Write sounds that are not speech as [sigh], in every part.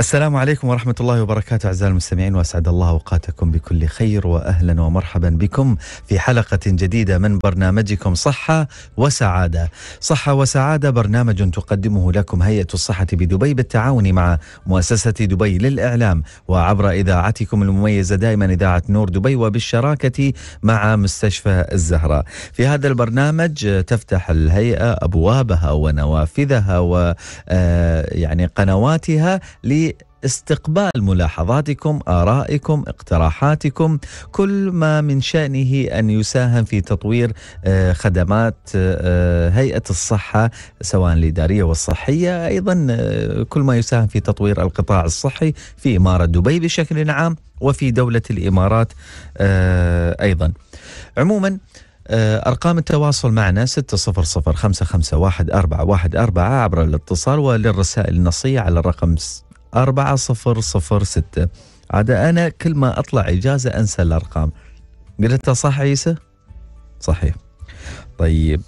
السلام عليكم ورحمة الله وبركاته أعزائي المستمعين وأسعد الله أوقاتكم بكل خير وأهلا ومرحبا بكم في حلقة جديدة من برنامجكم صحة وسعادة صحة وسعادة برنامج تقدمه لكم هيئة الصحة بدبي بالتعاون مع مؤسسة دبي للإعلام وعبر إذاعتكم المميزة دائما إذاعة نور دبي وبالشراكة مع مستشفى الزهرة في هذا البرنامج تفتح الهيئة أبوابها ونوافذها ويعني آه، قنواتها لي استقبال ملاحظاتكم آرائكم اقتراحاتكم كل ما من شأنه أن يساهم في تطوير آه، خدمات آه، آه، هيئة الصحة سواء الإدارية والصحية أيضا كل ما يساهم في تطوير القطاع الصحي في إمارة دبي بشكل عام وفي دولة الإمارات أيضا عموما أرقام التواصل معنا 600 عبر الاتصال وللرسائل النصية على الرقم أربعة صفر صفر ستة عاد أنا كل ما أطلع إجازة أنسى الأرقام قلت صح عيسى؟ صحيح طيب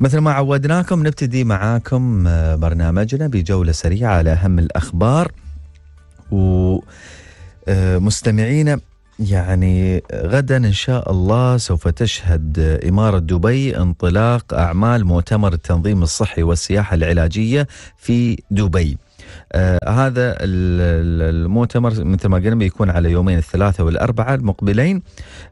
مثل ما عودناكم نبتدي معاكم آه، برنامجنا بجولة سريعة على أهم الأخبار ومستمعينا آه، يعني غدا ان شاء الله سوف تشهد اماره دبي انطلاق اعمال مؤتمر التنظيم الصحي والسياحه العلاجيه في دبي. آه هذا المؤتمر مثل ما قلنا بيكون على يومين الثلاثة والأربعة المقبلين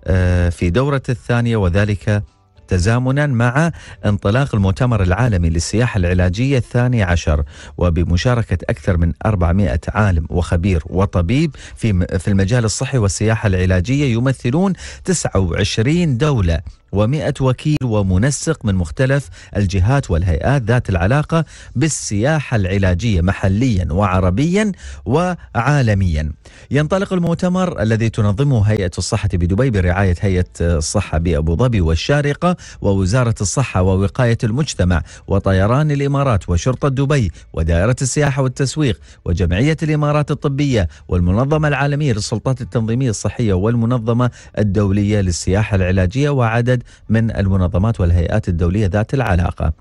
آه في دورة الثانية وذلك تزامنا مع انطلاق المؤتمر العالمي للسياحة العلاجية الثاني عشر وبمشاركة أكثر من 400 عالم وخبير وطبيب في في المجال الصحي والسياحة العلاجية يمثلون 29 دولة ومئة وكيل ومنسق من مختلف الجهات والهيئات ذات العلاقة بالسياحة العلاجية محليا وعربيا وعالميا ينطلق المؤتمر الذي تنظمه هيئة الصحة بدبي برعاية هيئة الصحة بأبو ظبي والشارقة ووزارة الصحة ووقاية المجتمع وطيران الإمارات وشرطة دبي ودائرة السياحة والتسويق وجمعية الإمارات الطبية والمنظمة العالمية للسلطات التنظيمية الصحية والمنظمة الدولية للسياحة العلاجية وعدد عدد من المنظمات والهيئات الدولية ذات العلاقة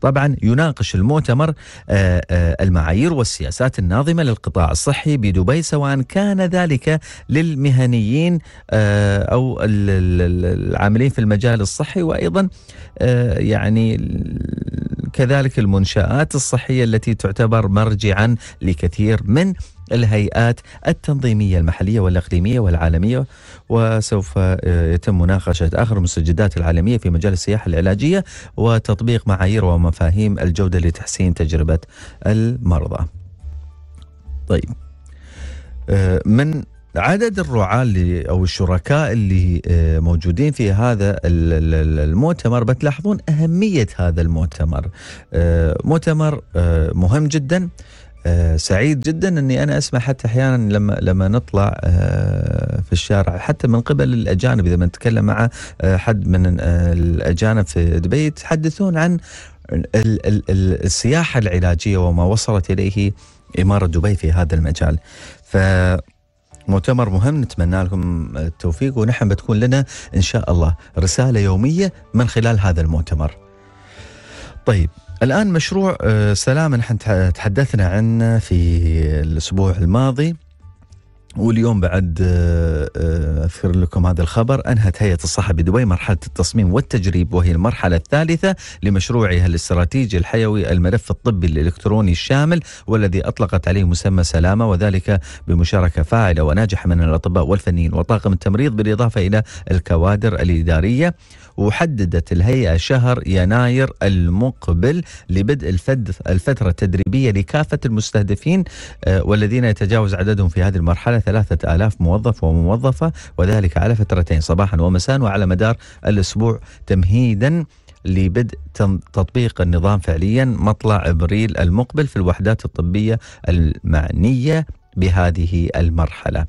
طبعا يناقش المؤتمر آه، آه، المعايير والسياسات الناظمه للقطاع الصحي بدبي سواء كان ذلك للمهنيين آه، او العاملين في المجال الصحي وايضا يعني كذلك المنشات الصحيه التي تعتبر مرجعا لكثير من الهيئات التنظيميه المحليه والاقليميه والعالميه وسوف آه، يتم مناقشة آخر المستجدات العالمية في مجال السياحة العلاجية وتطبيق معايير ومفاهيم الجودة لتحسين تجربة المرضى طيب آه، من عدد الرعاة اللي او الشركاء اللي آه، موجودين في هذا المؤتمر بتلاحظون اهميه هذا المؤتمر. مؤتمر مهم جدا آه، سعيد جدا اني انا اسمع حتى احيانا لما لما نطلع آه، في الشارع حتى من قبل الاجانب اذا ما نتكلم مع آه، حد من الاجانب في دبي يتحدثون عن السياحه العلاجيه وما وصلت اليه اماره دبي في هذا المجال. ف مؤتمر مهم نتمنى لكم التوفيق ونحن بتكون لنا ان شاء الله رساله يوميه من خلال هذا المؤتمر. طيب الآن مشروع آه، سلام نحن تحدثنا عنه في الأسبوع الماضي واليوم بعد آه، آه، اذكر لكم هذا الخبر انهت هيئه الصحه بدبي مرحله التصميم والتجريب وهي المرحله الثالثه لمشروعها الاستراتيجي الحيوي الملف الطبي الالكتروني الشامل والذي اطلقت عليه مسمى سلامه وذلك بمشاركه فاعله وناجحه من الاطباء والفنيين وطاقم التمريض بالاضافه الى الكوادر الاداريه وحددت الهيئة شهر يناير المقبل لبدء الفترة التدريبية لكافة المستهدفين آه، والذين يتجاوز عددهم في هذه المرحلة ثلاثة آلاف موظف وموظفة وذلك على فترتين صباحا ومساء وعلى مدار الأسبوع تمهيدا لبدء تطبيق النظام فعليا مطلع ابريل المقبل في الوحدات الطبيه المعنيه بهذه المرحله.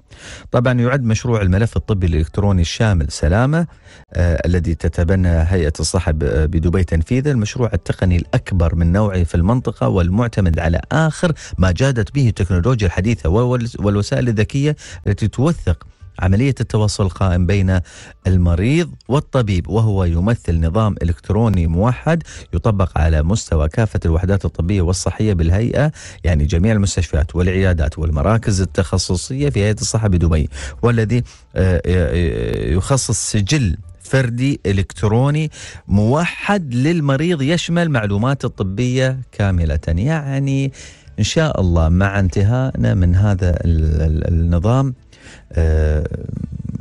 طبعا يعد مشروع الملف الطبي الالكتروني الشامل سلامه آه الذي تتبنى هيئه الصحه بدبي تنفيذه المشروع التقني الاكبر من نوعه في المنطقه والمعتمد على اخر ما جادت به التكنولوجيا الحديثه والوسائل الذكيه التي توثق عملية التواصل قائم بين المريض والطبيب وهو يمثل نظام إلكتروني موحد يطبق على مستوى كافة الوحدات الطبية والصحية بالهيئة يعني جميع المستشفيات والعيادات والمراكز التخصصية في هيئة الصحة بدبي والذي آه، آه، آه، يخصص سجل فردي الكتروني موحد للمريض يشمل معلومات الطبيه كامله يعني ان شاء الله مع انتهائنا من هذا النظام آه،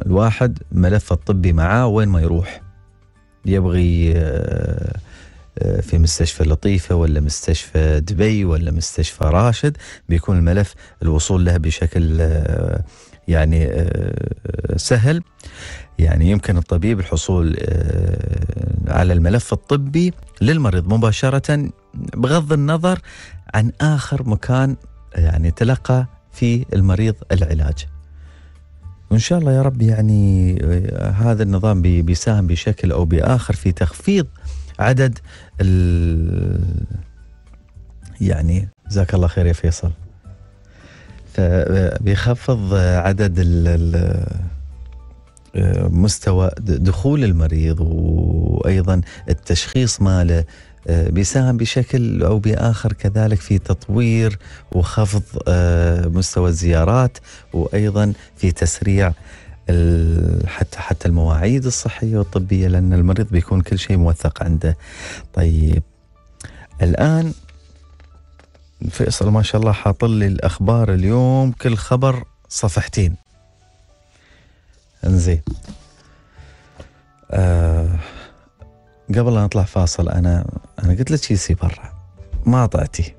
الواحد ملفه الطبي معاه وين ما يروح يبغي آه، آه، في مستشفى لطيفة ولا مستشفى دبي ولا مستشفى راشد بيكون الملف الوصول له بشكل يعني سهل يعني يمكن الطبيب الحصول على الملف الطبي للمريض مباشرة بغض النظر عن آخر مكان يعني تلقى فيه المريض العلاج وان شاء الله يا رب يعني آه، هذا النظام بيساهم بشكل او باخر في تخفيض عدد ال يعني جزاك الله خير يا فيصل آه، بيخفض عدد ال آه، مستوى دخول المريض وايضا التشخيص ماله آه، بيساهم بشكل او باخر كذلك في تطوير وخفض آه، مستوى الزيارات وايضا في تسريع حتى حتى المواعيد الصحيه والطبيه لان المريض بيكون كل شيء موثق عنده. طيب الان فيصل ما شاء الله حاطل لي الاخبار اليوم كل خبر صفحتين. انزين. آه قبل لا نطلع فاصل انا انا قلت لك سي برا ما طعتي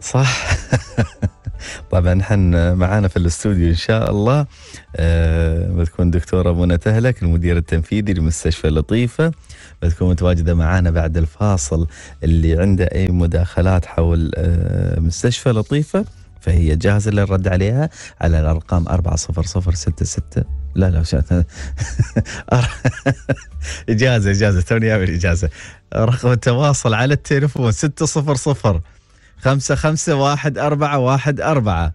صح [laughs] طبعا نحن معانا في الاستوديو ان شاء الله أه بتكون دكتوره منى تهلك المدير التنفيذي لمستشفى لطيفه بتكون متواجده معانا بعد الفاصل اللي عنده اي مداخلات حول أه مستشفى لطيفه فهي جاهزه للرد عليها على الارقام 40066 لا لا شات [laughs] [laughs] اجازه اجازه توني أعمل إجازة رقم التواصل على التليفون 600 أربعة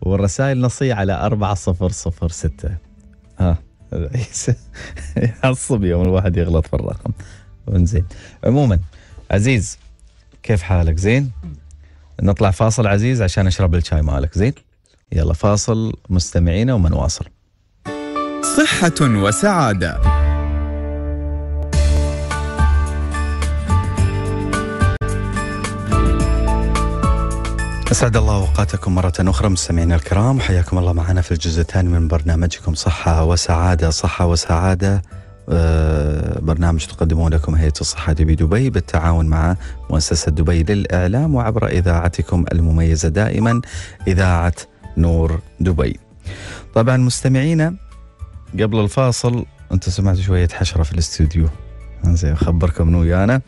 والرسائل نصية على 4006 ها يعصب [laughs] يوم الواحد يغلط في الرقم زين عموما عزيز كيف حالك زين؟ نطلع فاصل عزيز عشان اشرب الشاي مالك زين؟ يلا فاصل مستمعينا ومنواصل صحة وسعادة أسعد الله أوقاتكم مرة أخرى مستمعينا الكرام وحياكم الله معنا في الجزء الثاني من برنامجكم صحة وسعادة صحة وسعادة آه، برنامج تقدمه لكم هيئة الصحة بدبي بالتعاون مع مؤسسة دبي للإعلام وعبر إذاعتكم المميزة دائما إذاعة نور دبي طبعا مستمعينا قبل الفاصل انتم سمعتوا شويه حشره في الاستوديو زين اخبركم انه ويانا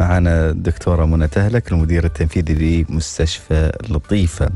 معنا الدكتوره منى تهلك المدير التنفيذي لمستشفى لطيفه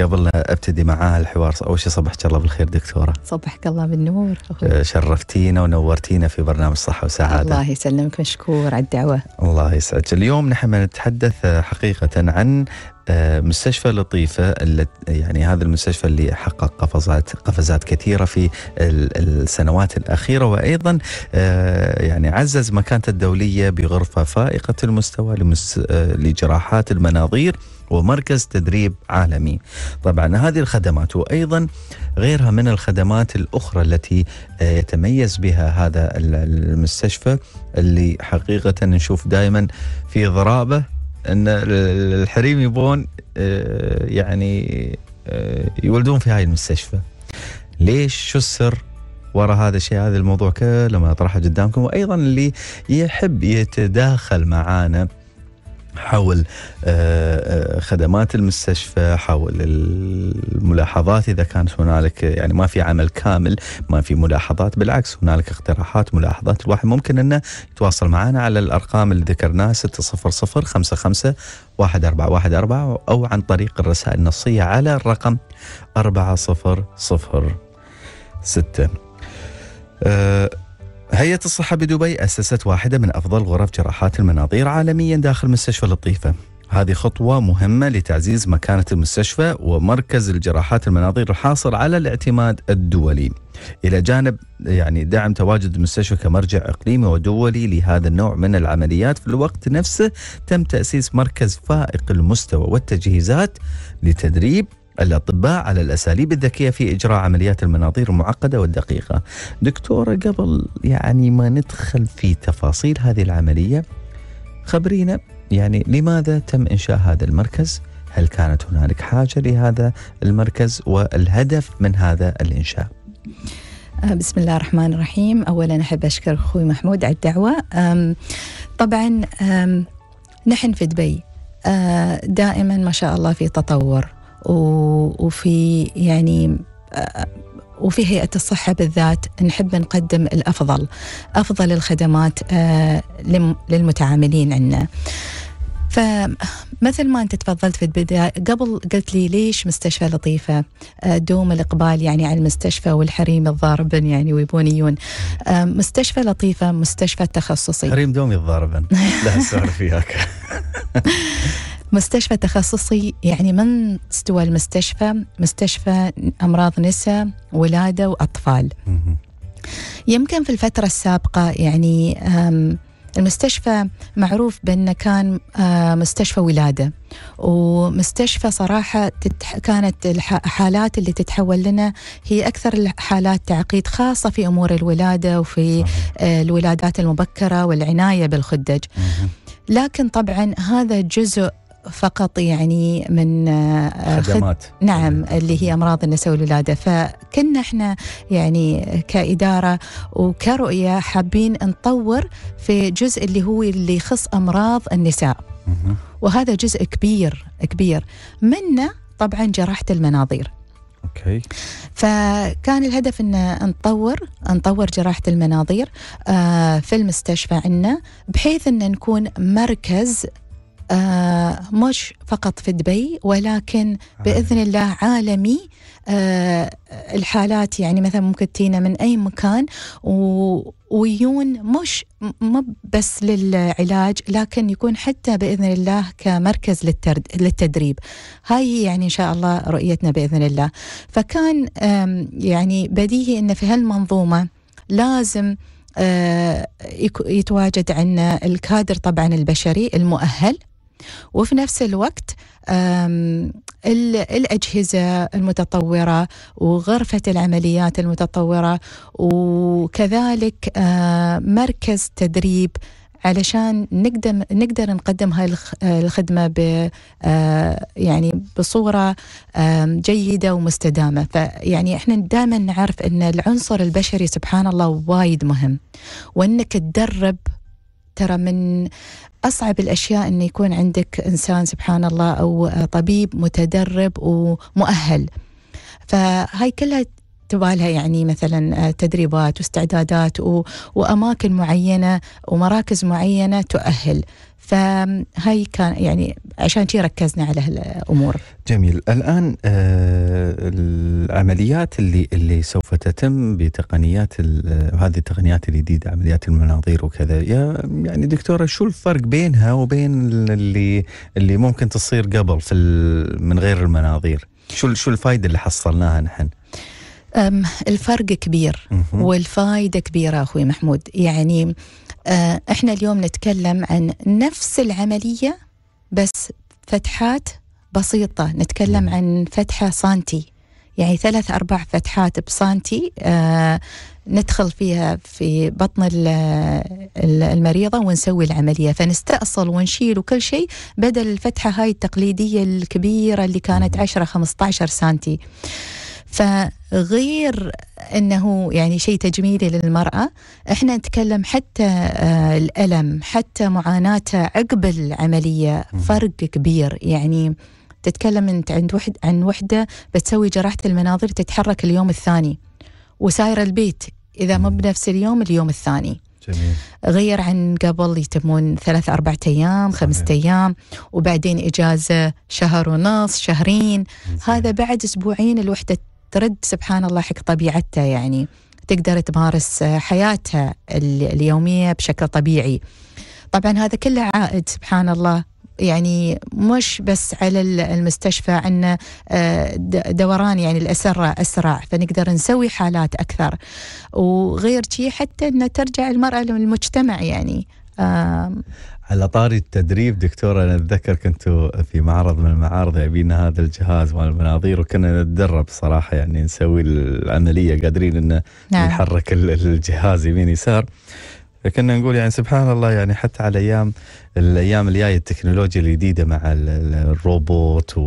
قبل ابتدي معاها الحوار اول شيء صبحك الله بالخير دكتوره صبحك الله بالنور أخوي. آه، شرفتينا ونورتينا في برنامج صحه وسعاده الله يسلمك مشكور على الدعوه الله يسعدك اليوم نحن نتحدث حقيقه عن آه، مستشفى لطيفة التي يعني هذا المستشفى اللي حقق قفزات قفزات كثيرة في السنوات الأخيرة وأيضا آه، يعني عزز مكانته الدولية بغرفة فائقة المستوى آه، لجراحات المناظير ومركز تدريب عالمي طبعا هذه الخدمات وأيضا غيرها من الخدمات الأخرى التي يتميز بها هذا المستشفى اللي حقيقة نشوف دائما في ضرابة ان الحريم يبون آه، يعني آه، يولدون في هاي المستشفى ليش شو السر وراء هذا الشيء هذا الموضوع كله ما اطرحه قدامكم وايضا اللي يحب يتداخل معانا حول آه، آه، خدمات المستشفى حول الملاحظات اذا كانت هنالك يعني ما في عمل كامل ما في ملاحظات بالعكس هنالك اقتراحات ملاحظات الواحد ممكن انه يتواصل معنا على الارقام اللي ذكرناها 600 55 1414 او عن طريق الرسائل النصيه على الرقم 6 أه هيئة الصحة بدبي أسست واحدة من أفضل غرف جراحات المناظير عالميا داخل مستشفى لطيفة هذه خطوة مهمة لتعزيز مكانة المستشفى ومركز الجراحات المناظير الحاصل على الاعتماد الدولي إلى جانب يعني دعم تواجد المستشفى كمرجع إقليمي ودولي لهذا النوع من العمليات في الوقت نفسه تم تأسيس مركز فائق المستوى والتجهيزات لتدريب الأطباء على الأساليب الذكية في إجراء عمليات المناظير المعقدة والدقيقة دكتورة قبل يعني ما ندخل في تفاصيل هذه العملية خبرينا يعني لماذا تم إنشاء هذا المركز هل كانت هنالك حاجة لهذا المركز والهدف من هذا الإنشاء آه، بسم الله الرحمن الرحيم أولا أحب أشكر أخوي محمود على الدعوة طبعا نحن في دبي آه، دائما ما شاء الله في تطور وفي يعني آه، وفي هيئة الصحة بالذات نحب نقدم الأفضل أفضل الخدمات آه، للمتعاملين عندنا فمثل ما انت تفضلت في البدايه قبل قلت لي ليش مستشفى لطيفه آه، دوم الاقبال يعني على المستشفى والحريم الضاربن يعني ويبونيون مستشفى لطيفه مستشفى تخصصي حريم دومي الضاربن لا سولف فيك [laughs] [laughs] مستشفى تخصصي يعني من استوى المستشفى مستشفى أمراض نساء ولادة وأطفال يمكن في الفترة السابقة يعني المستشفى معروف بأنه كان مستشفى ولادة ومستشفى صراحة كانت الحالات اللي تتحول لنا هي أكثر الحالات تعقيد خاصة في أمور الولادة وفي الولادات المبكرة والعناية بالخدج لكن طبعا هذا جزء فقط يعني من آه، خدمات خد... نعم اللي هي امراض النساء والولاده فكنا احنا يعني كاداره وكرؤيه حابين نطور في جزء اللي هو اللي يخص امراض النساء وهذا جزء كبير كبير منه طبعا جراحه المناظير اوكي فكان الهدف ان نطور نطور جراحه المناظير آه، في المستشفى عندنا بحيث ان نكون مركز آه، مش فقط في دبي ولكن آه. باذن الله عالمي آه، الحالات يعني مثلا ممكن تينا من اي مكان و ويون مش ما بس للعلاج لكن يكون حتى باذن الله كمركز للتدريب هاي يعني ان شاء الله رؤيتنا باذن الله فكان يعني بديهي ان في هالمنظومه لازم يتواجد عندنا الكادر طبعا البشري المؤهل وفي نفس الوقت الأجهزة المتطورة وغرفة العمليات المتطورة وكذلك مركز تدريب علشان نقدر نقدر نقدم هاي الخدمه ب يعني بصوره جيده ومستدامه فيعني احنا دائما نعرف ان العنصر البشري سبحان الله وايد مهم وانك تدرب ترى من أصعب الأشياء أن يكون عندك إنسان سبحان الله أو طبيب متدرب ومؤهل فهاي كلها تبالها يعني مثلا تدريبات واستعدادات واماكن معينه ومراكز معينه تؤهل فهاي كان يعني عشان كذي ركزنا على هالامور. جميل، الان آه، العمليات اللي اللي سوف تتم بتقنيات هذه التقنيات الجديده عمليات المناظير وكذا، يعني دكتوره شو الفرق بينها وبين اللي اللي ممكن تصير قبل في من غير المناظير؟ شو شو الفائده اللي حصلناها نحن؟ الفرق كبير والفائده كبيره اخوي محمود، يعني آه، احنا اليوم نتكلم عن نفس العملية بس فتحات بسيطة نتكلم عن فتحة سانتي يعني ثلاث أربع فتحات بسانتي آه ندخل فيها في بطن المريضة ونسوي العملية فنستأصل ونشيل وكل شيء بدل الفتحة هاي التقليدية الكبيرة اللي كانت 10-15 سنتي فغير انه يعني شيء تجميلي للمراه احنا نتكلم حتى آه، الالم حتى معاناته عقب العمليه فرق كبير يعني تتكلم انت عند وحد عن وحده بتسوي جراحه المناظر تتحرك اليوم الثاني وسايره البيت اذا مو بنفس اليوم اليوم الثاني جميل. غير عن قبل يتمون ثلاث أربعة أيام خمسة أيام وبعدين إجازة شهر ونص شهرين جميل. هذا بعد أسبوعين الوحدة ترد سبحان الله حق طبيعتها يعني تقدر تمارس حياتها اليومية بشكل طبيعي طبعا هذا كله عائد سبحان الله يعني مش بس على المستشفى عندنا آه، دوران يعني الأسرة أسرع فنقدر نسوي حالات أكثر وغير شيء حتى أن ترجع المرأة للمجتمع يعني على طاري التدريب دكتور انا اتذكر كنت في معرض من المعارض يبينا هذا الجهاز مال المناظير وكنا نتدرب صراحه يعني نسوي العمليه قادرين ان نعم. نحرك الجهاز يمين يسار كنا نقول يعني سبحان الله يعني حتى على ايام الايام الجايه التكنولوجيا الجديده مع الروبوت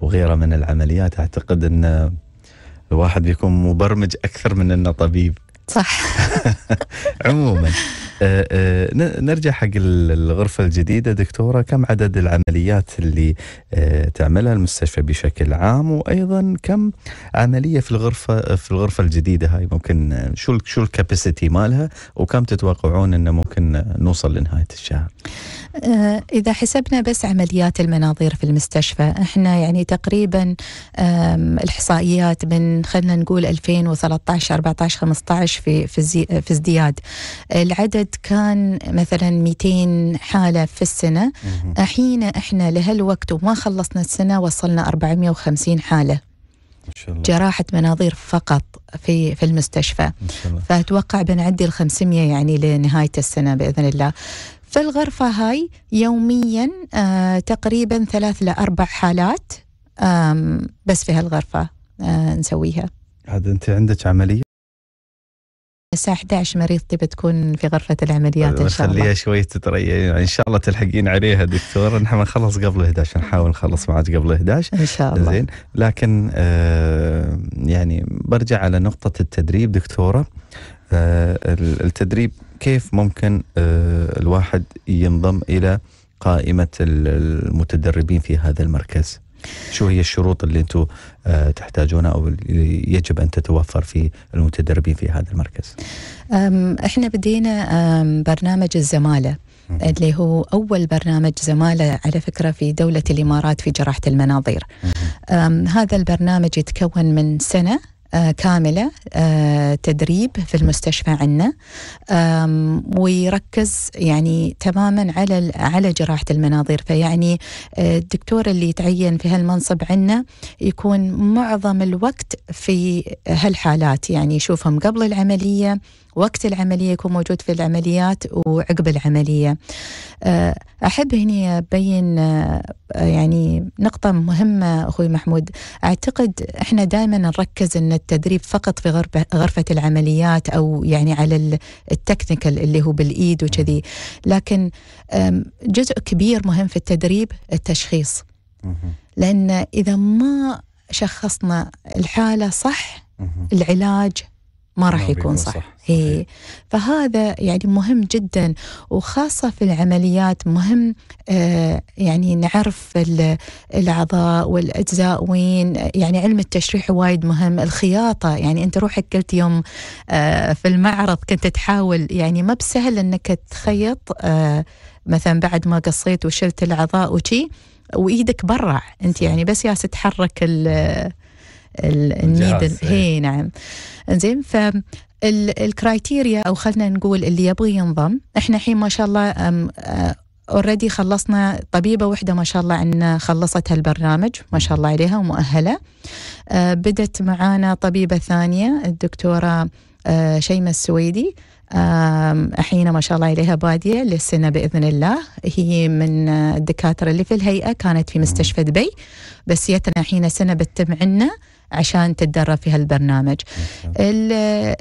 وغيره من العمليات اعتقد ان الواحد بيكون مبرمج اكثر من انه طبيب صح [laughs] عموما آه، آه، نرجع حق الغرفة الجديدة دكتورة كم عدد العمليات اللي آه، تعملها المستشفى بشكل عام وأيضا كم عملية في الغرفة في الغرفة الجديدة هاي ممكن شو شو الكاباسيتي مالها وكم تتوقعون أنه ممكن نوصل لنهاية الشهر؟ آه، إذا حسبنا بس عمليات المناظير في المستشفى إحنا يعني تقريبا الإحصائيات من خلنا نقول 2013 14 15 في في, في ازدياد العدد كان مثلا 200 حالة في السنة الحين إحنا لهالوقت وما خلصنا السنة وصلنا 450 حالة جراحة مناظير فقط في في المستشفى فأتوقع بنعدي ال 500 يعني لنهاية السنة بإذن الله في الغرفة هاي يوميا آه، تقريبا ثلاث لأربع حالات بس في هالغرفة آه، نسويها هذا أنت عندك عملية الساعة 11 مريضتي بتكون في غرفة العمليات إن شاء الله خليها شوي تتريا يعني إن شاء الله تلحقين عليها دكتور نحن نخلص قبل 11 نحاول نخلص معك قبل 11 إن شاء الله زين لكن آه يعني برجع على نقطة التدريب دكتورة فالتدريب آه، كيف ممكن آه، الواحد ينضم الى قائمه المتدربين في هذا المركز؟ شو هي الشروط اللي انتم آه، تحتاجونها او يجب ان تتوفر في المتدربين في هذا المركز؟ احنا بدينا برنامج الزماله اللي هو أول برنامج زمالة على فكرة في دولة الإمارات في جراحة المناظير هذا البرنامج يتكون من سنة آه، كاملة آه، تدريب في المستشفى عندنا ويركز يعني تماما على على جراحة المناظير فيعني آه، الدكتور اللي يتعين في هالمنصب عندنا يكون معظم الوقت في هالحالات يعني يشوفهم قبل العملية وقت العملية يكون موجود في العمليات وعقب العملية آه، أحب هنا أبين آه، يعني نقطة مهمة أخوي محمود أعتقد إحنا دائما نركز أن التدريب فقط في غرفة العمليات أو يعني على التكنيكال اللي هو بالإيد وكذي لكن جزء كبير مهم في التدريب التشخيص لأن إذا ما شخصنا الحالة صح العلاج ما راح يكون صح, صح. هي. إيه. فهذا يعني مهم جدا وخاصة في العمليات مهم آه يعني نعرف الأعضاء والأجزاء وين يعني علم التشريح وايد مهم الخياطة يعني أنت روحك قلت يوم آه في المعرض كنت تحاول يعني ما بسهل أنك تخيط آه مثلا بعد ما قصيت وشلت الأعضاء وشي وإيدك برع أنت يعني بس ياس تحرك ال النيد هي إيه. إيه، نعم انزين ف الكرايتيريا او خلينا نقول اللي يبغي ينضم احنا الحين ما شاء الله اوريدي آه، خلصنا طبيبه واحده ما شاء الله عندنا خلصت هالبرنامج ما شاء الله عليها ومؤهله آه، بدت معانا طبيبه ثانيه الدكتوره آه، شيمة شيماء السويدي الحين ما شاء الله عليها باديه للسنه باذن الله هي من الدكاتره اللي في الهيئه كانت في مستشفى دبي بس يتنا الحين سنه بتتم عندنا عشان تتدرب في هالبرنامج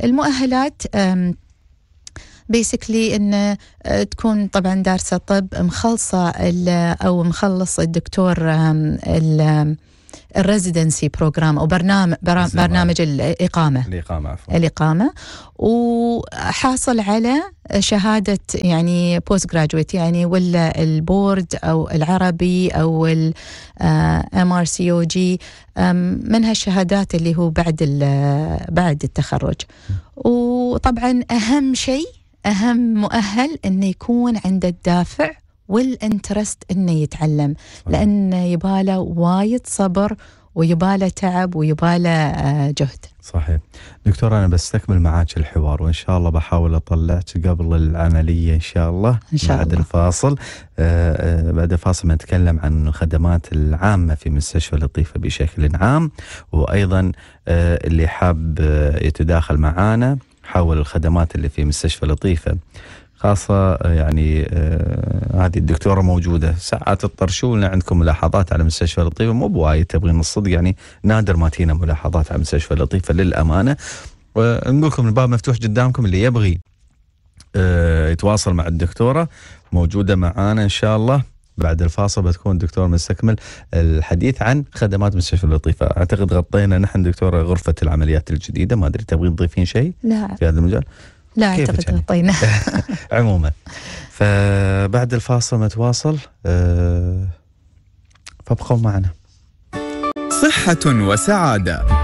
المؤهلات بيسكلي ان آه، تكون طبعا دارسه طب مخلصه او مخلص الدكتور الريزيدنسي بروجرام او برنامج برنامج الاقامه الاقامه عفوا الاقامه وحاصل على شهاده يعني بوست جراجويت يعني ولا البورد او العربي او الام ار سي او جي من هالشهادات اللي هو بعد بعد التخرج وطبعا اهم شيء اهم مؤهل انه يكون عنده الدافع والانترست انه يتعلم لان يباله وايد صبر ويباله تعب ويباله آه، جهد صحيح دكتور انا بستكمل معاك الحوار وان شاء الله بحاول اطلعك قبل العمليه ان شاء الله ان شاء بعد الله. الفاصل آه, آه، بعد الفاصل بنتكلم عن الخدمات العامه في مستشفى لطيفه بشكل عام وايضا آه اللي حاب آه، يتداخل معانا حول الخدمات اللي في مستشفى لطيفه خاصة يعني آه، هذه الدكتورة موجودة ساعات تطرشوا لنا عندكم ملاحظات على مستشفى لطيفة مو بوايد تبغين الصدق يعني نادر ما تينا ملاحظات على مستشفى لطيفة للأمانة آه، نقول لكم الباب مفتوح قدامكم اللي يبغي آه، يتواصل مع الدكتورة موجودة معانا إن شاء الله بعد الفاصل بتكون دكتور مستكمل الحديث عن خدمات مستشفى اللطيفة أعتقد غطينا نحن دكتورة غرفة العمليات الجديدة ما أدري تبغين تضيفين شيء نعم. في هذا المجال لا اعتقد غطينا [laughs] [laughs] عموما فبعد الفاصل نتواصل آه، فابقوا معنا صحة وسعادة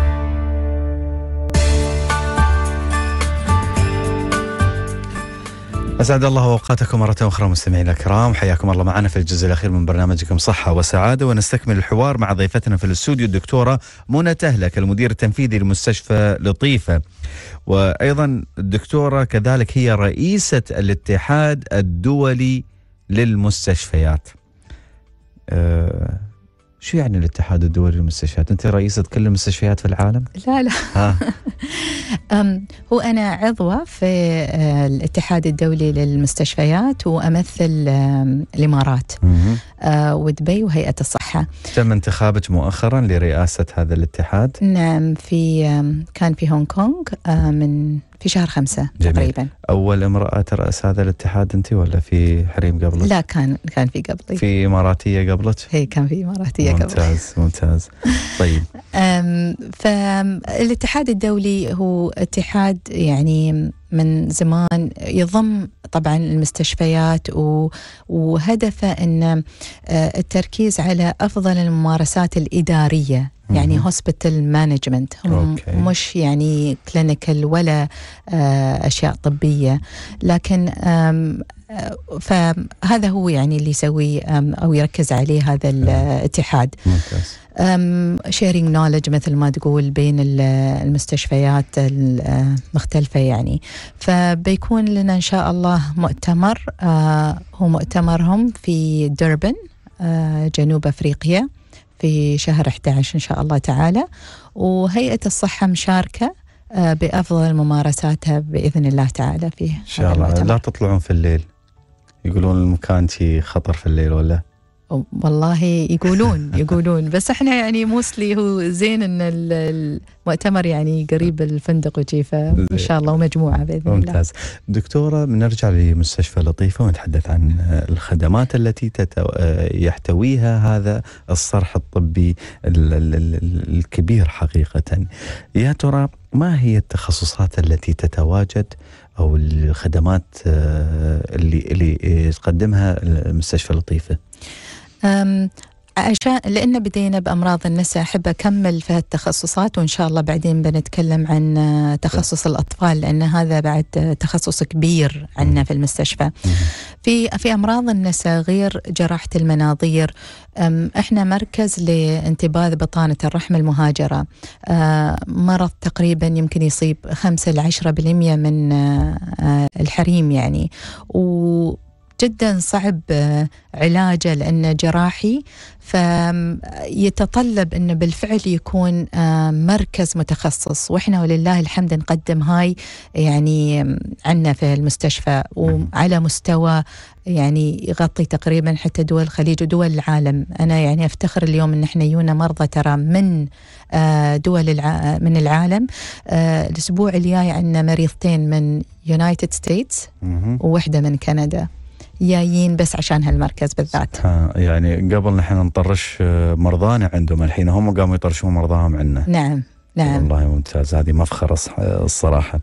أسعد الله أوقاتكم مرة أخرى مستمعينا الكرام حياكم الله معنا في الجزء الأخير من برنامجكم صحة وسعادة ونستكمل الحوار مع ضيفتنا في الاستوديو الدكتورة منى تهلك المدير التنفيذي لمستشفى لطيفة وأيضا الدكتورة كذلك هي رئيسة الاتحاد الدولي للمستشفيات أه شو يعني الاتحاد الدولي للمستشفيات؟ انت رئيسه كل المستشفيات في العالم؟ لا لا ها. [laughs] هو انا عضوه في آه، الاتحاد الدولي للمستشفيات وامثل الامارات آه، ودبي وهيئه الصحه. تم انتخابك مؤخرا لرئاسه هذا الاتحاد؟ نعم في كان في هونغ كونغ آه، من في شهر خمسة جميل. تقريبا أول امرأة ترأس هذا الاتحاد أنت ولا في حريم قبلك؟ لا كان كان في قبلي في إماراتية قبلك؟ إي كان في إماراتية قبلك ممتاز ممتاز طيب [laughs] فالاتحاد الدولي هو اتحاد يعني من زمان يضم طبعا المستشفيات وهدفه ان آه، التركيز على افضل الممارسات الاداريه يعني هوسبيتال مانجمنت مش يعني كلينيكال ولا آه، اشياء طبيه لكن آه، فهذا هو يعني اللي يسويه او يركز عليه هذا الاتحاد شيرنج نولج مثل ما تقول بين المستشفيات المختلفة آه، يعني فبيكون لنا إن شاء الله مؤتمر هو مؤتمرهم في دربن جنوب أفريقيا في شهر 11 إن شاء الله تعالى وهيئة الصحة مشاركة آه، بأفضل ممارساتها بإذن الله تعالى فيه إن شاء الله لا تطلعون في الليل يقولون المكان شي خطر في الليل ولا والله يقولون [laughs] يقولون بس احنا يعني موسلي هو زين ان المؤتمر يعني قريب الفندق وجيفه فان شاء الله ومجموعه باذن ممتاز. الله ممتاز دكتوره بنرجع لمستشفى لطيفه ونتحدث عن الخدمات التي تتو... يحتويها هذا الصرح الطبي الكبير حقيقه يا ترى ما هي التخصصات التي تتواجد او الخدمات آه، اللي اللي تقدمها مستشفى لطيفه؟ عشان لان بدينا بامراض النساء احب اكمل في هالتخصصات وان شاء الله بعدين بنتكلم عن تخصص الاطفال لان هذا بعد تخصص كبير عندنا في المستشفى. في في امراض النساء غير جراحه المناظير احنا مركز لانتباذ بطانه الرحم المهاجره أه، مرض تقريبا يمكن يصيب 5 ل 10% من أه، الحريم يعني و جدا صعب آه، علاجه لأنه جراحي فيتطلب أنه بالفعل يكون آه، مركز متخصص وإحنا ولله الحمد نقدم هاي يعني عندنا في المستشفى وعلى مستوى يعني يغطي تقريبا حتى دول الخليج ودول العالم أنا يعني أفتخر اليوم أن إحنا يونا مرضى ترى من آه، دول الع... من العالم الأسبوع الجاي عندنا مريضتين من يونايتد ستيتس وواحدة من كندا جايين بس عشان هالمركز بالذات يعني قبل نحن نطرش آه، مرضانا عندهم الحين هم قاموا يطرشون مرضاهم عندنا نعم نعم والله ممتاز هذه مفخرة الصراحة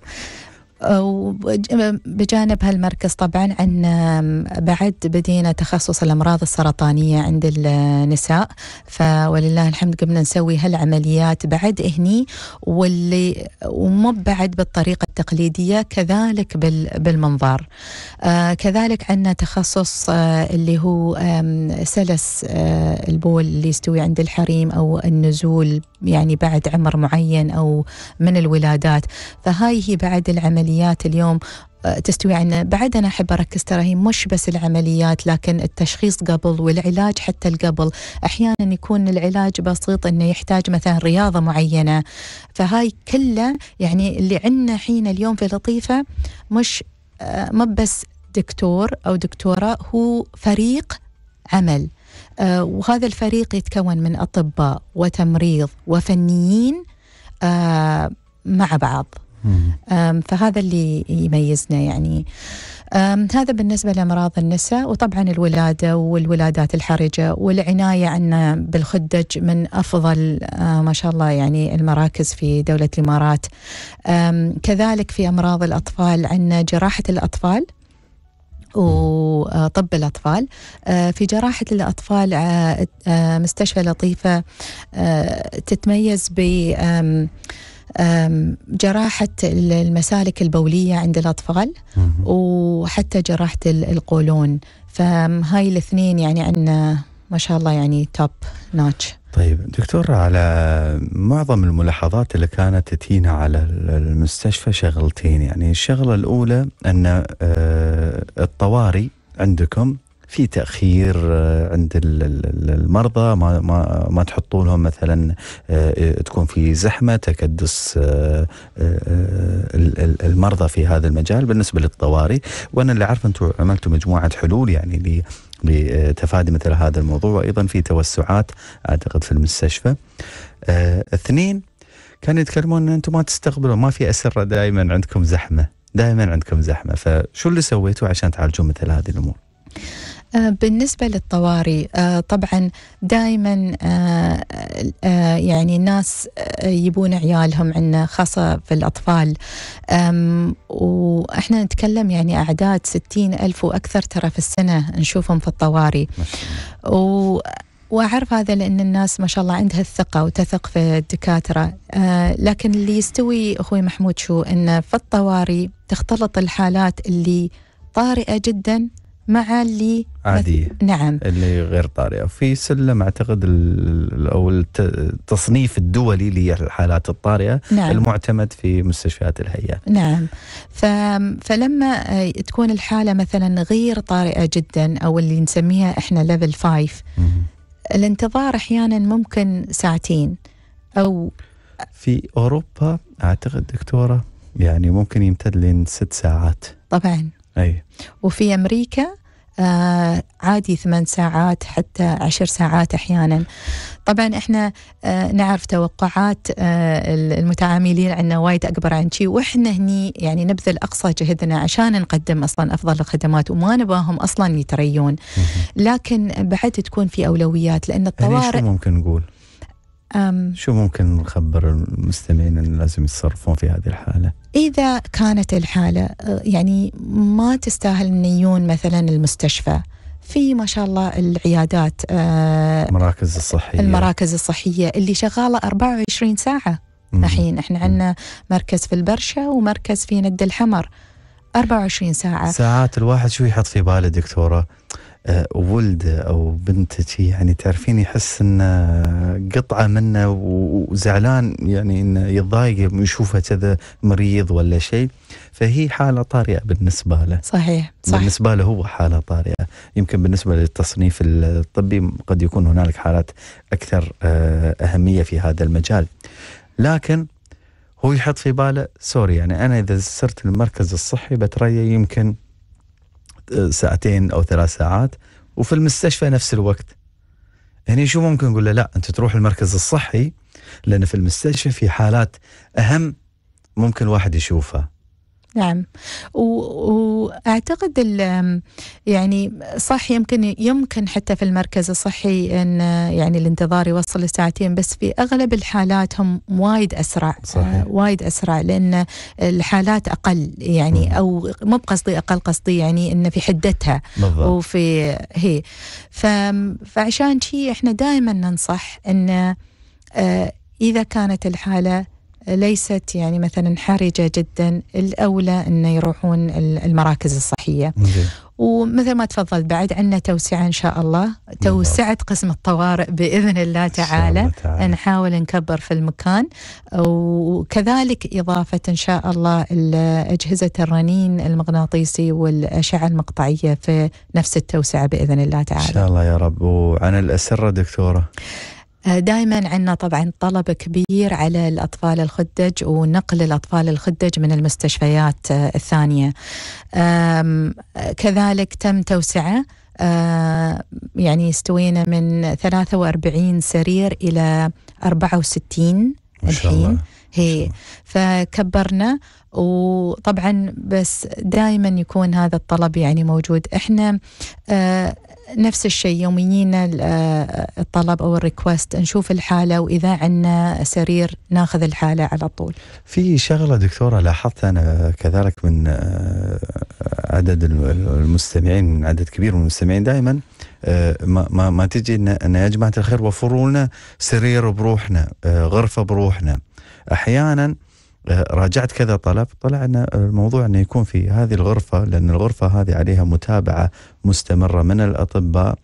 وبجانب هالمركز طبعا عن بعد بدينا تخصص الامراض السرطانيه عند النساء فولله الحمد قمنا نسوي هالعمليات بعد هني واللي ومو بعد بالطريقه التقليديه كذلك بالمنظار آه، كذلك عندنا تخصص آه، اللي هو سلس آه، البول اللي يستوي عند الحريم او النزول يعني بعد عمر معين او من الولادات فهاي هي بعد العمليات اليوم أه، تستوي عنا بعد أنا أحب أركز ترى هي مش بس العمليات لكن التشخيص قبل والعلاج حتى القبل أحيانا يكون العلاج بسيط أنه يحتاج مثلا رياضة معينة فهاي كله يعني اللي عندنا حين اليوم في لطيفة مش أه، ما بس دكتور أو دكتورة هو فريق عمل آه، وهذا الفريق يتكون من أطباء وتمريض وفنيين آه، مع بعض فهذا اللي يميزنا يعني هذا بالنسبة لأمراض النساء وطبعا الولادة والولادات الحرجة والعناية عنا بالخدج من أفضل آه، ما شاء الله يعني المراكز في دولة الإمارات كذلك في أمراض الأطفال عنا جراحة الأطفال وطب الأطفال آه، في جراحة الأطفال آه، آه، مستشفى لطيفة تتميز ب جراحة المسالك البولية عند الأطفال وحتى جراحة القولون فهاي الاثنين يعني عندنا ما شاء الله يعني توب ناتش طيب دكتور على معظم الملاحظات اللي كانت تتينا على المستشفى شغلتين يعني الشغلة الأولى أن آه، الطوارئ عندكم في تاخير آه، عند المرضى ما ما ما تحطوا لهم مثلا آه، إيه، تكون في زحمه تكدس المرضى في هذا المجال بالنسبه للطوارئ وانا اللي عارف انتم عملتوا مجموعه حلول يعني لتفادي مثل هذا الموضوع وايضا في توسعات اعتقد في المستشفى. آه، اثنين كانوا يتكلمون ان انتم ما تستقبلون ما في اسره دائما عندكم زحمه، دائما عندكم زحمه، فشو اللي سويتوا عشان تعالجون مثل هذه الامور؟ آه، بالنسبة للطوارئ آه، طبعا دائما آه، يعني الناس يبون عيالهم عندنا خاصة في الأطفال وإحنا نتكلم يعني أعداد ستين ألف وأكثر ترى في السنة نشوفهم في الطوارئ و واعرف هذا لان الناس ما شاء الله عندها الثقه وتثق في الدكاتره آه لكن اللي يستوي اخوي محمود شو انه في الطوارئ تختلط الحالات اللي طارئه جدا مع اللي عادية نعم اللي غير طارئة في سلم أعتقد أو التصنيف الدولي للحالات الطارئة نعم. المعتمد في مستشفيات الهيئة نعم فلما آه، تكون الحالة مثلا غير طارئة جدا أو اللي نسميها إحنا ليفل فايف الانتظار أحيانا ممكن ساعتين أو في أوروبا أعتقد دكتورة يعني ممكن يمتد لين ست ساعات طبعا أي. وفي أمريكا آه عادي ثمان ساعات حتى عشر ساعات احيانا طبعا احنا آه نعرف توقعات آه المتعاملين عندنا وايد اكبر عن شيء واحنا هني يعني نبذل اقصى جهدنا عشان نقدم اصلا افضل الخدمات وما نباهم اصلا يتريون لكن بعد تكون في اولويات لان يعني الطوارئ يعني شو ممكن نقول أم شو ممكن نخبر المستمعين أن لازم يتصرفون في هذه الحالة؟ إذا كانت الحالة أه، يعني ما تستاهل النيون مثلا المستشفى في ما شاء الله العيادات أه، المراكز الصحية المراكز الصحية اللي شغالة 24 ساعة الحين احنا عندنا مركز في البرشة ومركز في ند الحمر 24 ساعة ساعات الواحد شو يحط في باله دكتورة؟ آه، ولد او بنتك يعني تعرفين يحس انه آه، قطعه منه وزعلان يعني انه يتضايق يشوفه كذا مريض ولا شيء فهي حاله طارئه بالنسبه له صحيح صحيح بالنسبه له هو حاله طارئه يمكن بالنسبه للتصنيف الطبي قد يكون هنالك حالات اكثر آه، اهميه في هذا المجال لكن هو يحط في باله سوري يعني انا اذا صرت المركز الصحي بتريى يمكن ساعتين او ثلاث ساعات وفي المستشفى نفس الوقت هني شو ممكن نقول له لا انت تروح المركز الصحي لان في المستشفى في حالات اهم ممكن واحد يشوفها نعم واعتقد يعني صح يمكن يمكن حتى في المركز الصحي ان يعني الانتظار يوصل لساعتين بس في اغلب الحالات هم وايد اسرع صحيح. آه، وايد اسرع لان الحالات اقل يعني او مو بقصدي اقل قصدي يعني انه في حدتها بالضبط. وفي هي فعشان شي احنا دائما ننصح ان آه، اذا كانت الحاله ليست يعني مثلا حرجه جدا الاولى انه يروحون المراكز الصحيه ومثل ما تفضلت بعد عندنا توسعه ان شاء الله توسعه قسم الطوارئ باذن الله تعالى, تعالى. نحاول نكبر في المكان وكذلك اضافه ان شاء الله اجهزه الرنين المغناطيسي والاشعه المقطعيه في نفس التوسعه باذن الله تعالى ان شاء الله يا رب وعن الاسره دكتوره آه، دائما عندنا طبعا طلب كبير على الأطفال الخدج ونقل الأطفال الخدج من المستشفيات آه، الثانية كذلك تم توسعه آه، يعني استوينا من 43 سرير إلى 64 ما شاء الله. الحين هي فكبرنا وطبعا بس دائما يكون هذا الطلب يعني موجود احنا نفس الشيء يوم يجينا آه، الطلب او الريكوست نشوف الحاله واذا عندنا سرير ناخذ الحاله على طول. في شغله دكتوره لاحظتها انا كذلك من آه، عدد المستمعين من عدد كبير من المستمعين دائما آه، ما ما, ما تجي ان يا جماعه الخير وفروا لنا سرير بروحنا غرفه بروحنا. احيانا آه، راجعت كذا طلب طلعنا الموضوع انه يكون في هذه الغرفه لان الغرفه هذه عليها متابعه مستمره من الاطباء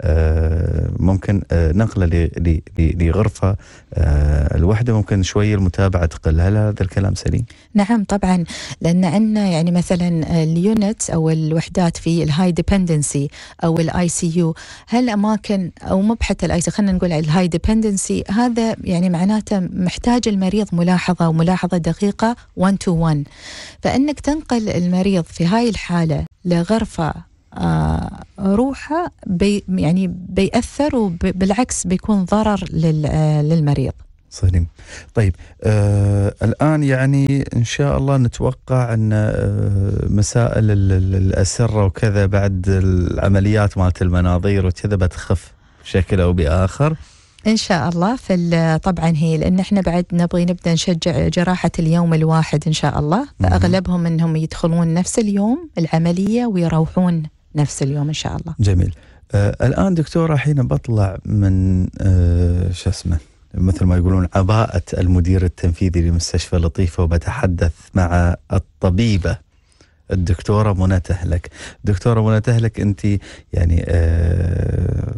آه، ممكن آه، نقله لغرفه آه، الوحده ممكن شويه المتابعه تقل هل هذا الكلام سليم نعم طبعا لان عندنا يعني مثلا اليونت او الوحدات في الهاي ديبندنسي او الاي سي يو هل اماكن او مو بحتى الاي سي خلينا نقول الهاي ديبندنسي هذا يعني معناته محتاج المريض ملاحظه وملاحظه دقيقه 1 تو 1 فانك تنقل المريض في هاي الحاله لغرفه آه، روحه بي يعني بيأثر وبالعكس بيكون ضرر آه، للمريض سليم طيب آه الآن يعني إن شاء الله نتوقع أن آه، مسائل الأسرة وكذا بعد العمليات مالت المناظير وكذا بتخف بشكل أو بآخر ان شاء الله في طبعا هي لان احنا بعد نبغي نبدا نشجع جراحه اليوم الواحد ان شاء الله فاغلبهم انهم يدخلون نفس اليوم العمليه ويروحون نفس اليوم ان شاء الله جميل آه الان دكتوره حين بطلع من آه شو اسمه مثل ما يقولون عباءة المدير التنفيذي لمستشفى لطيفة وبتحدث مع الطبيبة الدكتورة منى تهلك دكتورة منى تهلك أنت يعني آه،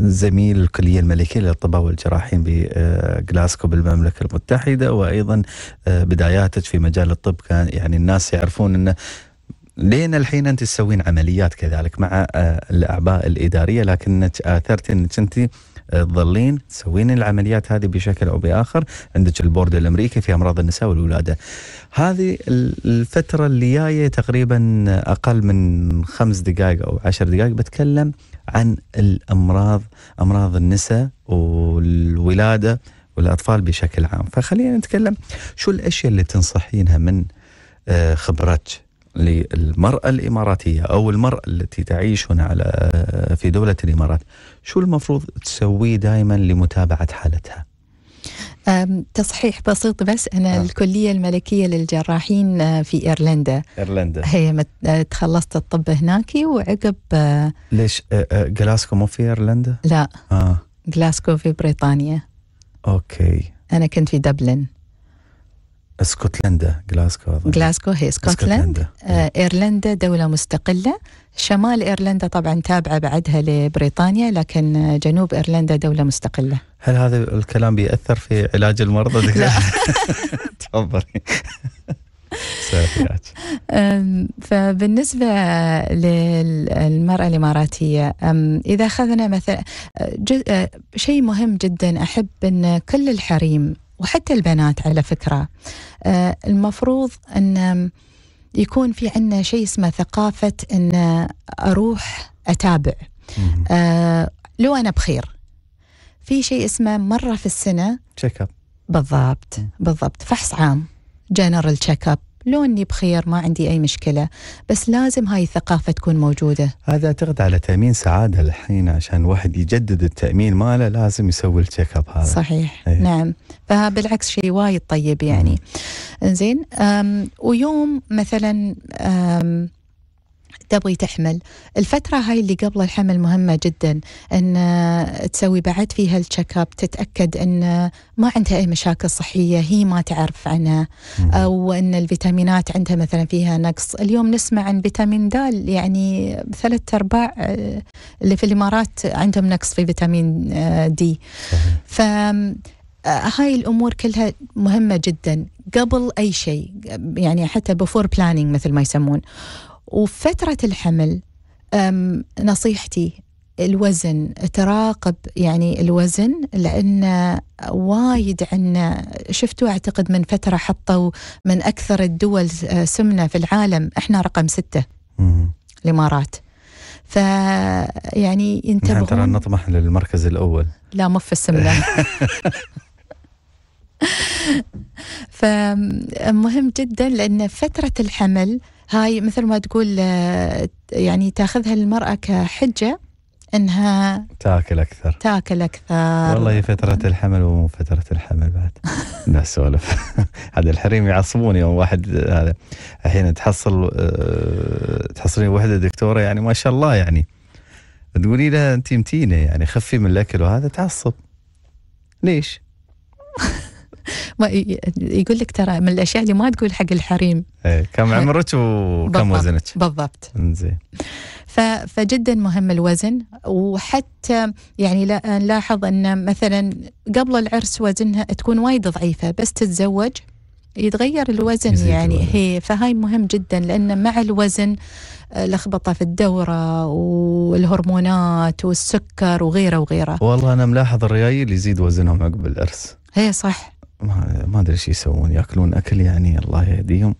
زميل الكلية الملكية للطباء والجراحين بجلاسكو بالمملكة المتحدة وأيضا آه، بداياتك في مجال الطب كان يعني الناس يعرفون أنه لين الحين انت تسوين عمليات كذلك مع آه، الاعباء الاداريه لكنك اثرت انك انت آه، تظلين تسوين العمليات هذه بشكل او باخر عندك البورد الامريكي في امراض النساء والولاده هذه الفتره اللي جايه تقريبا اقل من خمس دقائق او عشر دقائق بتكلم عن الامراض امراض النساء والولاده والاطفال بشكل عام فخلينا نتكلم شو الاشياء اللي تنصحينها من آه، خبرتك للمرأة الإماراتية أو المرأة التي تعيش هنا على في دولة الإمارات شو المفروض تسويه دائما لمتابعة حالتها؟ تصحيح بسيط بس أنا آه. الكلية الملكية للجراحين آه، في إيرلندا إيرلندا هي آه، تخلصت الطب هناك وعقب آه، ليش جلاسكو مو في إيرلندا؟ لا آه. جلاسكو في بريطانيا أوكي أنا كنت في دبلن اسكتلندا جلاسكو جلاسكو هي اسكتلندا آه، إيه. ايرلندا دوله مستقله شمال ايرلندا طبعا تابعه بعدها لبريطانيا لكن جنوب ايرلندا دوله مستقله هل هذا الكلام بيأثر في علاج المرضى؟ لا [laughs] تفضلي فبالنسبة للمرأة الإماراتية إذا أخذنا مثلا آه، آه، شيء مهم جدا أحب أن كل الحريم وحتى البنات على فكرة آه، المفروض أن يكون في عندنا شيء اسمه ثقافة أن أروح أتابع آه، لو أنا بخير في شيء اسمه مرة في السنة تشيك بالضبط بالضبط فحص عام جنرال تشيك اب لوني بخير ما عندي اي مشكله بس لازم هاي الثقافه تكون موجوده هذا اعتقد على تامين سعاده الحين عشان واحد يجدد التامين ماله لازم يسوي التشيك اب هذا صحيح أيه. نعم فبالعكس شيء وايد طيب يعني زين ويوم مثلا أم تبغي تحمل الفترة هاي اللي قبل الحمل مهمة جدا أن آه، تسوي بعد فيها التشيك اب تتأكد أن آه، ما عندها أي مشاكل صحية هي ما تعرف عنها أو أن الفيتامينات عندها مثلا فيها نقص اليوم نسمع عن فيتامين دال يعني ثلاثة أرباع آه، اللي في الإمارات عندهم نقص في فيتامين دي ف هاي الامور كلها مهمه جدا قبل اي شيء يعني حتى بفور بلانينج مثل ما يسمون وفترة الحمل نصيحتي الوزن تراقب يعني الوزن لأن وايد عنا شفتوا أعتقد من فترة حطوا من أكثر الدول آه، سمنة في العالم إحنا رقم ستة الإمارات فيعني ينتبهون ترى نطمح للمركز الأول لا مو في السمنة [laughs] فمهم جدا لأن فترة الحمل هاي مثل ما تقول آه، يعني تاخذها المرأة كحجة انها تاكل اكثر تاكل اكثر والله فترة الحمل ومو فترة الحمل بعد [laughs] الناس سولف [laughs] هذا الحريم يعصبون يوم واحد آه، هذا الحين تحصل آه، تحصلين وحدة دكتورة يعني ما شاء الله يعني تقولي لها انت متينة يعني خفي من الاكل وهذا تعصب ليش؟ [laughs] [laughs] يقول لك ترى من الاشياء اللي ما تقول حق الحريم ايه كم عمرك وكم وزنك بالضبط زين فجدا مهم الوزن وحتى يعني نلاحظ ان مثلا قبل العرس وزنها تكون وايد ضعيفه بس تتزوج يتغير الوزن يعني الوزن. هي فهاي مهم جدا لان مع الوزن لخبطه في الدوره والهرمونات والسكر وغيره وغيره والله انا ملاحظ الريايل يزيد وزنهم عقب العرس هي إيه، صح ما ادري ايش يسوون ياكلون اكل يعني الله يهديهم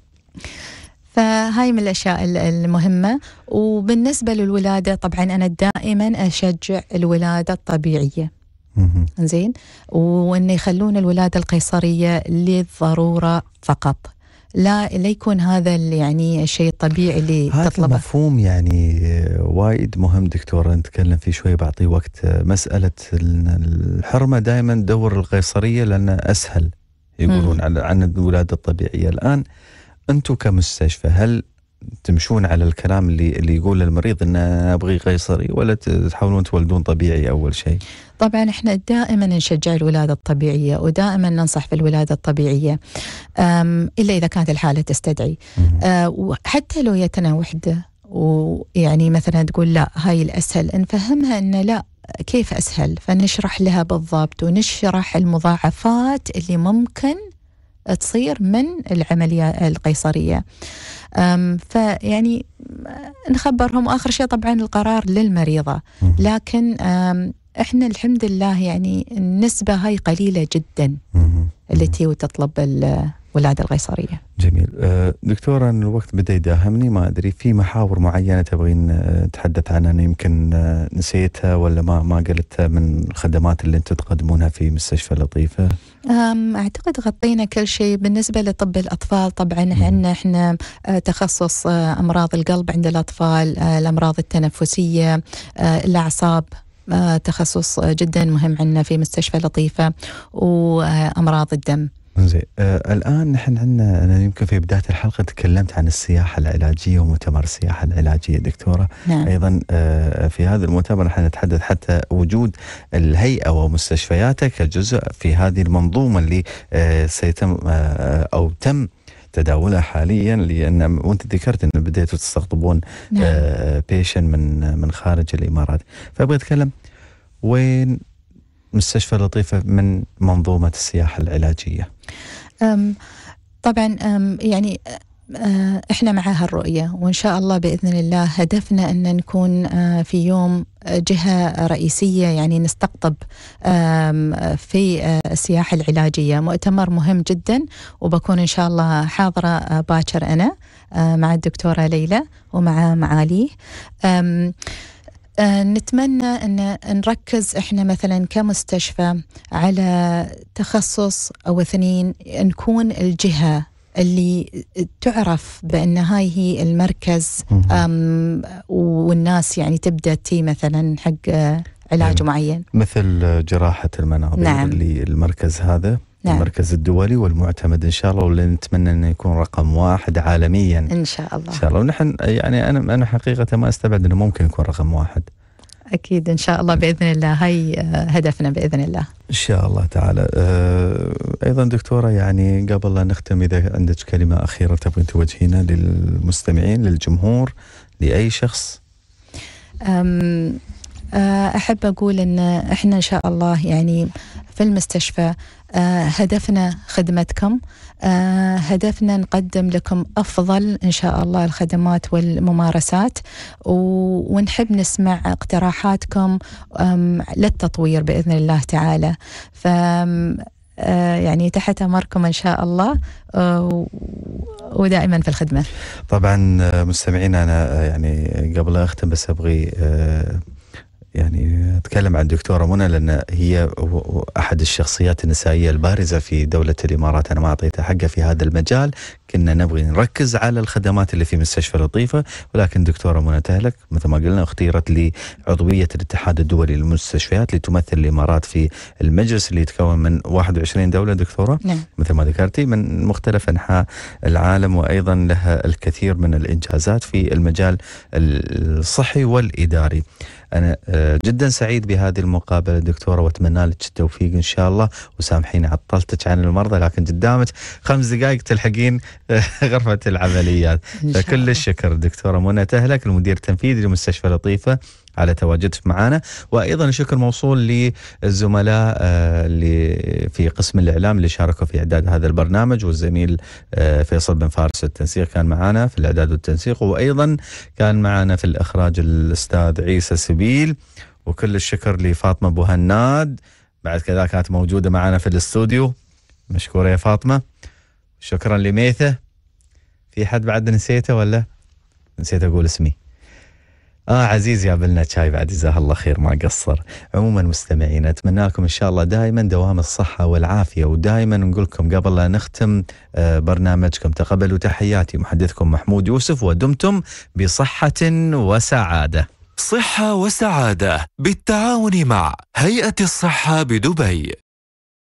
فهاي من الاشياء المهمه وبالنسبه للولاده طبعا انا دائما اشجع الولاده الطبيعيه زين وان يخلون الولاده القيصريه للضروره فقط لا لا يكون هذا يعني الشيء الطبيعي اللي هذا تطلبه هذا مفهوم يعني آه، وايد مهم دكتور نتكلم فيه شوي بعطيه وقت آه، مسألة الحرمة دائما دور القيصرية لأنها أسهل يقولون مم. عن الولادة الطبيعية الآن أنتم كمستشفى هل تمشون على الكلام اللي اللي يقول المريض ان ابغي قيصري ولا تحاولون تولدون طبيعي اول شيء؟ طبعا احنا دائما نشجع الولاده الطبيعيه ودائما ننصح في الولادة الطبيعيه الا اذا كانت الحاله تستدعي آه، وحتى لو يتنا وحده ويعني مثلا تقول لا هاي الاسهل نفهمها ان لا كيف اسهل فنشرح لها بالضبط ونشرح المضاعفات اللي ممكن تصير من العملية القيصرية فيعني نخبرهم آخر شيء طبعا القرار للمريضة لكن احنا الحمد لله يعني النسبة هاي قليلة جدا التي تطلب الولادة القيصرية جميل أه، دكتورة أنا الوقت بدأ يداهمني ما أدري في محاور معينة تبغين نتحدث أه، عنها أنا يمكن أه، نسيتها ولا ما ما قلتها من الخدمات اللي أنتم تقدمونها في مستشفى لطيفة أعتقد غطينا كل شيء بالنسبة لطب الأطفال طبعا عندنا إحنا تخصص أمراض القلب عند الأطفال الأمراض التنفسية الأعصاب آه، تخصص جدا مهم عندنا في مستشفى لطيفة وأمراض الدم زين آه الان نحن عندنا انا يمكن في بدايه الحلقه تكلمت عن السياحه العلاجيه ومؤتمر السياحه العلاجيه دكتوره نعم. ايضا آه في هذا المؤتمر نحن نتحدث حتى وجود الهيئه ومستشفياتها كجزء في هذه المنظومه اللي آه سيتم آه او تم تداولها حاليا لان وانت ذكرت ان بديتوا تستقطبون نعم. آه بيشن من من خارج الامارات فابغى اتكلم وين مستشفى لطيفه من منظومه السياحه العلاجيه؟ طبعا يعني آه، احنا مع هالرؤية وان شاء الله باذن الله هدفنا ان نكون آه، في يوم آه، جهة رئيسية يعني نستقطب في السياحة العلاجية مؤتمر مهم جدا وبكون إن شاء الله حاضرة باكر أنا مع الدكتورة ليلى ومع معاليه نتمنى ان نركز احنا مثلا كمستشفى على تخصص او اثنين نكون الجهه اللي تعرف بان هاي هي المركز والناس يعني تبدا تي مثلا حق آه، علاج يعني معين مثل جراحه المناظر نعم. اللي المركز هذا نعم. المركز الدولي والمعتمد ان شاء الله واللي نتمنى انه يكون رقم واحد عالميا ان شاء الله ان شاء الله ونحن يعني انا انا حقيقه ما استبعد انه ممكن يكون رقم واحد أكيد إن شاء الله بإذن الله هاي آه، هدفنا بإذن الله إن شاء الله تعالى آه، أيضا دكتورة يعني قبل لا نختم إذا عندك كلمة أخيرة تبغين توجهينها للمستمعين للجمهور لأي شخص آه، أحب أقول أن إحنا إن شاء الله يعني في المستشفى هدفنا خدمتكم آه، هدفنا نقدم لكم أفضل إن شاء الله الخدمات والممارسات ونحب نسمع اقتراحاتكم للتطوير بإذن الله تعالى ف آه، يعني تحت امركم ان شاء الله آه، ودائما في الخدمه. طبعا مستمعينا انا يعني قبل اختم بس ابغي يعني اتكلم عن دكتوره منى لان هي احد الشخصيات النسائيه البارزه في دوله الامارات انا ما اعطيتها حقها في هذا المجال كنا نبغي نركز على الخدمات اللي في مستشفى لطيفه ولكن دكتوره منى تهلك مثل ما قلنا اختيرت لعضويه الاتحاد الدولي للمستشفيات لتمثل الامارات في المجلس اللي يتكون من 21 دوله دكتوره نعم. مثل ما ذكرتي من مختلف انحاء العالم وايضا لها الكثير من الانجازات في المجال الصحي والاداري. انا آه، جدا سعيد بهذه المقابله دكتوره واتمنى لك التوفيق ان شاء الله وسامحيني عطلتك عن المرضى لكن قدامك خمس دقائق تلحقين [laughs] غرفة العمليات فكل الشكر دكتورة منى تهلك المدير التنفيذي لمستشفى لطيفة على تواجدك معنا وايضا الشكر موصول للزملاء آه، اللي في قسم الاعلام اللي شاركوا في اعداد هذا البرنامج والزميل آه، فيصل بن فارس التنسيق كان معنا في الاعداد والتنسيق وايضا كان معنا في الاخراج الاستاذ عيسى سبيل وكل الشكر لفاطمه بوهناد بعد كذا كانت موجوده معنا في الاستوديو مشكوره يا فاطمه شكرا لميثة في حد بعد نسيته ولا نسيت أقول اسمي آه عزيز يا بلنا شاي بعد جزاه الله خير ما قصر عموما مستمعين أتمنى لكم إن شاء الله دائما دوام الصحة والعافية ودائما نقول لكم قبل لا نختم آه، برنامجكم تقبلوا تحياتي محدثكم محمود يوسف ودمتم بصحة وسعادة صحة وسعادة بالتعاون مع هيئة الصحة بدبي